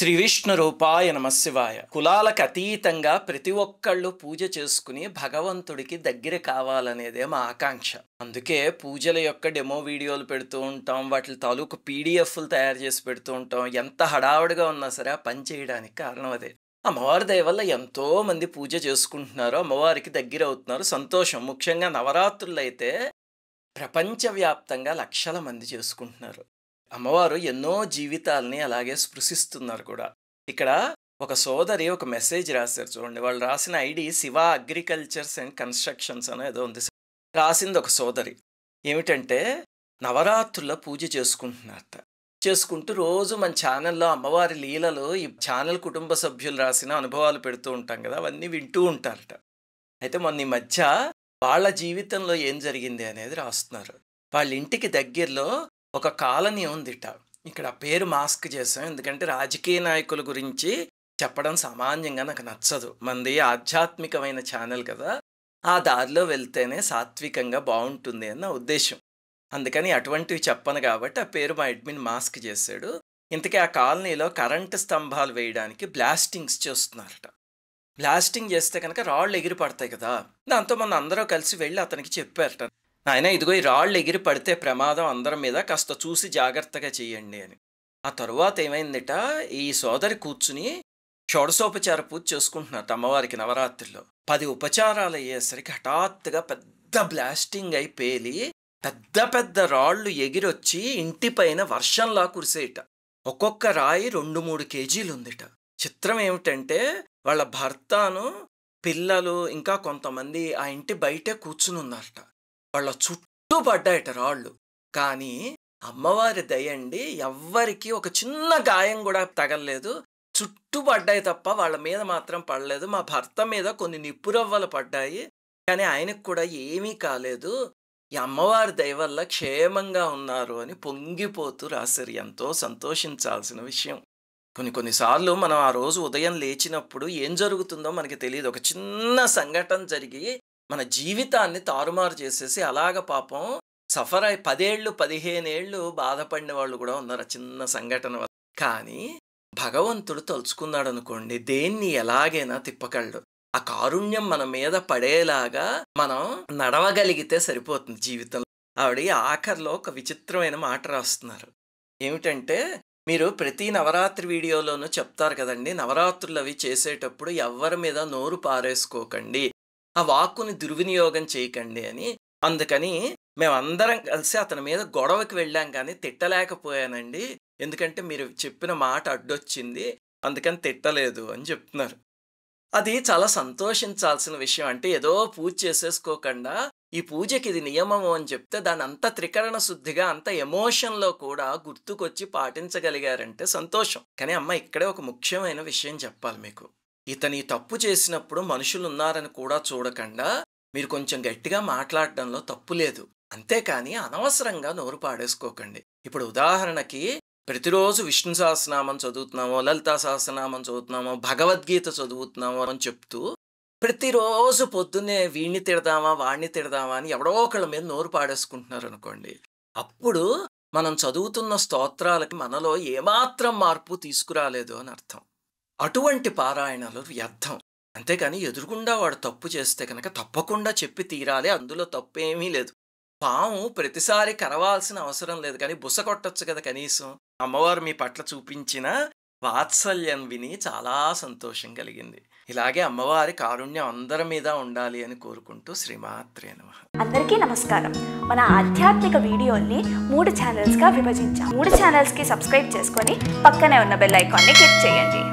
శ్రీ విష్ణు రూపాయ నమశివాయ కులాలకు అతీతంగా ప్రతి ఒక్కళ్ళు పూజ చేసుకుని భగవంతుడికి దగ్గర కావాలనేదే మా ఆకాంక్ష అందుకే పూజల యొక్క డెమో వీడియోలు పెడుతూ ఉంటాం వాటి తాలూకు పీడిఎఫ్లు తయారు చేసి పెడుతూ ఉంటాం ఎంత హడావుడిగా ఉన్నా సరే ఆ పని చేయడానికి కారణం అదే అమ్మవారి దయ వల్ల ఎంతో మంది పూజ చేసుకుంటున్నారు అమ్మవారికి దగ్గర అవుతున్నారు సంతోషం ముఖ్యంగా నవరాత్రులు అయితే ప్రపంచవ్యాప్తంగా లక్షల మంది చేసుకుంటున్నారు అమ్మవారు ఎన్నో జీవితాలని అలాగే స్పృశిస్తున్నారు కూడా ఇక్కడ ఒక సోదరి ఒక మెసేజ్ రాశారు చూడండి వాళ్ళు రాసిన ID Shiva agricultures and constructions అని ఏదో ఉంది రాసింది ఒక సోదరి ఏమిటంటే నవరాత్రుల పూజ చేసుకుంటున్నారట చేసుకుంటూ రోజు మన ఛానల్లో అమ్మవారి లీలలు ఈ ఛానల్ కుటుంబ సభ్యులు రాసిన అనుభవాలు పెడుతూ ఉంటాం కదా అవన్నీ వింటూ ఉంటారట అయితే మొన్న ఈ మధ్య వాళ్ళ జీవితంలో ఏం జరిగింది అనేది రాస్తున్నారు వాళ్ళ ఇంటికి దగ్గరలో ఒక కాలనీ ఉందిట ఇక్కడ పేరు మాస్క్ చేసాం ఎందుకంటే రాజకీయ నాయకుల గురించి చెప్పడం సామాన్యంగా నాకు నచ్చదు మంది ఆధ్యాత్మికమైన ఛానల్ కదా ఆ దారిలో వెళ్తేనే సాత్వికంగా బాగుంటుంది అన్న ఉద్దేశం అందుకని అటువంటివి చెప్పను కాబట్టి ఆ పేరు మా అడ్మిన్ మాస్క్ చేశాడు ఇంతకీ ఆ కాలనీలో కరెంటు స్తంభాలు వేయడానికి బ్లాస్టింగ్స్ చేస్తున్నారట బ్లాస్టింగ్ చేస్తే కనుక రాళ్ళు ఎగిరి పడతాయి కదా దాంతో మన అందరూ కలిసి వెళ్ళి అతనికి చెప్పారట ఆయన ఇదిగో ఈ రాళ్ళు ఎగిరి పడితే ప్రమాదం అందరి మీద కాస్త చూసి జాగ్రత్తగా చేయండి అని ఆ తర్వాత ఏమైందిట ఈ సోదరి కూర్చుని షోడసోపచార పూజ చేసుకుంటున్నారు అమ్మవారికి నవరాత్రిలో పది ఉపచారాలు అయ్యేసరికి హఠాత్తుగా పెద్ద బ్లాస్టింగ్ అయి పేలి పెద్ద పెద్ద రాళ్ళు ఎగిరొచ్చి ఇంటిపైన వర్షంలా కురిసేయట ఒక్కొక్క రాయి రెండు మూడు కేజీలు ఉందిట చిత్రం ఏమిటంటే వాళ్ళ భర్తను పిల్లలు ఇంకా కొంతమంది ఆ ఇంటి బయటే కూర్చుని ఉన్నారట వాళ్ళ చుట్టూ పడ్డాయట రాళ్ళు కానీ అమ్మవారి దయండి ఎవ్వరికి ఒక చిన్న గాయం కూడా తగలలేదు చుట్టూ పడ్డాయి తప్ప వాళ్ళ మీద మాత్రం పడలేదు మా భర్త మీద కొన్ని నిప్పురవ్వలు పడ్డాయి కానీ ఆయనకు కూడా ఏమీ కాలేదు ఈ అమ్మవారి దయ వల్ల క్షేమంగా ఉన్నారు అని పొంగిపోతూ రాశారు ఎంతో సంతోషించాల్సిన విషయం కొన్ని కొన్నిసార్లు మనం ఆ రోజు ఉదయం లేచినప్పుడు ఏం జరుగుతుందో మనకి తెలియదు ఒక చిన్న సంఘటన జరిగి మన జీవితాన్ని తారుమారు చేసేసి అలాగ పాపం సఫర్ అయి పదేళ్ళు పదిహేనేళ్ళు బాధపడిన వాళ్ళు కూడా ఉన్నారు చిన్న సంఘటన వల్ల కానీ భగవంతుడు తలుచుకున్నాడు అనుకోండి దేన్ని ఎలాగైనా తిప్పగలడు ఆ కారుణ్యం మన మీద పడేలాగా మనం నడవగలిగితే సరిపోతుంది జీవితంలో ఆవిడ ఆఖరిలో ఒక విచిత్రమైన మాట రాస్తున్నారు ఏమిటంటే మీరు ప్రతి నవరాత్రి వీడియోలోనూ చెప్తారు కదండి నవరాత్రులు అవి చేసేటప్పుడు ఎవరి మీద నోరు పారేసుకోకండి ఆ వాక్కుని దుర్వినియోగం చేయకండి అని అందుకని మేమందరం కలిసి అతని మీద గొడవకి వెళ్ళాం కానీ తిట్టలేకపోయానండి ఎందుకంటే మీరు చెప్పిన మాట అడ్డొచ్చింది అందుకని తిట్టలేదు అని చెప్తున్నారు అది చాలా సంతోషించాల్సిన విషయం అంటే ఏదో పూజ చేసేసుకోకుండా ఈ పూజకి ఇది నియమము అని చెప్తే దాని అంత త్రికరణ శుద్ధిగా అంత ఎమోషన్లో కూడా గుర్తుకొచ్చి పాటించగలిగారంటే సంతోషం కానీ అమ్మ ఇక్కడే ఒక ముఖ్యమైన విషయం చెప్పాలి మీకు ఇతని తప్పు చేసినప్పుడు మనుషులున్నారని కూడా చూడకుండా మీరు కొంచెం గట్టిగా మాట్లాడడంలో తప్పు లేదు అంతేకాని అనవసరంగా నోరు పాడేసుకోకండి ఇప్పుడు ఉదాహరణకి ప్రతిరోజు విష్ణు సహస్రనామం చదువుతున్నామో లలితా సహస్రనామం చదువుతున్నామో భగవద్గీత చదువుతున్నామో అని చెప్తూ ప్రతిరోజు పొద్దున్నే వీణ్ణి తిడదామా వాణ్ణి తిడదామా అని ఎవడో ఒకళ్ళ మీద నోరు పాడేసుకుంటున్నారు అనుకోండి అప్పుడు మనం చదువుతున్న స్తోత్రాలకి మనలో ఏమాత్రం మార్పు తీసుకురాలేదు అని అర్థం అటువంటి పారాయణలు వ్యర్థం అంతేకాని ఎదురుగుండా వాడు తప్పు చేస్తే కనుక తప్పకుండా చెప్పి తీరాలి అందులో తప్పేమీ లేదు పాము ప్రతిసారి కరవాల్సిన అవసరం లేదు కానీ బుస కొట్టచ్చు కదా కనీసం అమ్మవారు మీ పట్ల చూపించిన వాత్సల్యం విని చాలా సంతోషం కలిగింది ఇలాగే అమ్మవారి కారుణ్యం అందరి మీద ఉండాలి అని కోరుకుంటూ శ్రీమాత్రే నమ అందరికీ నమస్కారం మన ఆధ్యాత్మిక వీడియోల్ని మూడు ఛానల్స్గా విభజించాం మూడు ఛానల్స్కి సబ్స్క్రైబ్ చేసుకొని పక్కనే ఉన్న బెల్ ఐకాన్ని క్లిక్ చేయండి